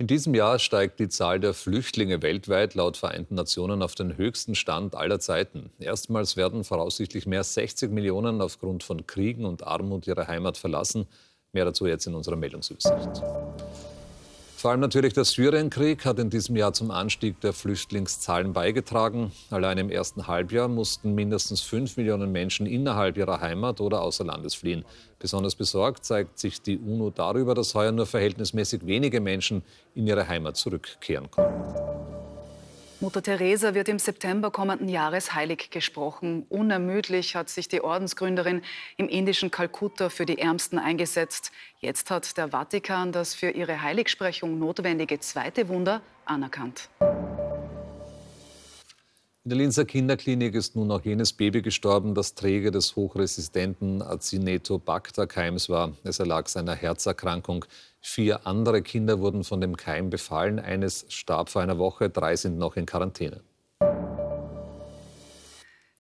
In diesem Jahr steigt die Zahl der Flüchtlinge weltweit laut Vereinten Nationen auf den höchsten Stand aller Zeiten. Erstmals werden voraussichtlich mehr 60 Millionen aufgrund von Kriegen und Armut ihre Heimat verlassen. Mehr dazu jetzt in unserer Meldungsübersicht. Vor allem natürlich der Syrienkrieg hat in diesem Jahr zum Anstieg der Flüchtlingszahlen beigetragen. Allein im ersten Halbjahr mussten mindestens fünf Millionen Menschen innerhalb ihrer Heimat oder außer Landes fliehen. Besonders besorgt zeigt sich die UNO darüber, dass heuer nur verhältnismäßig wenige Menschen in ihre Heimat zurückkehren konnten. Mutter Teresa wird im September kommenden Jahres heilig gesprochen. Unermüdlich hat sich die Ordensgründerin im indischen Kalkutta für die Ärmsten eingesetzt. Jetzt hat der Vatikan das für ihre Heiligsprechung notwendige zweite Wunder anerkannt. In der Linzer Kinderklinik ist nun auch jenes Baby gestorben, das Träger des hochresistenten Acinetobacter-Keims war. Es erlag seiner Herzerkrankung. Vier andere Kinder wurden von dem Keim befallen. Eines starb vor einer Woche, drei sind noch in Quarantäne.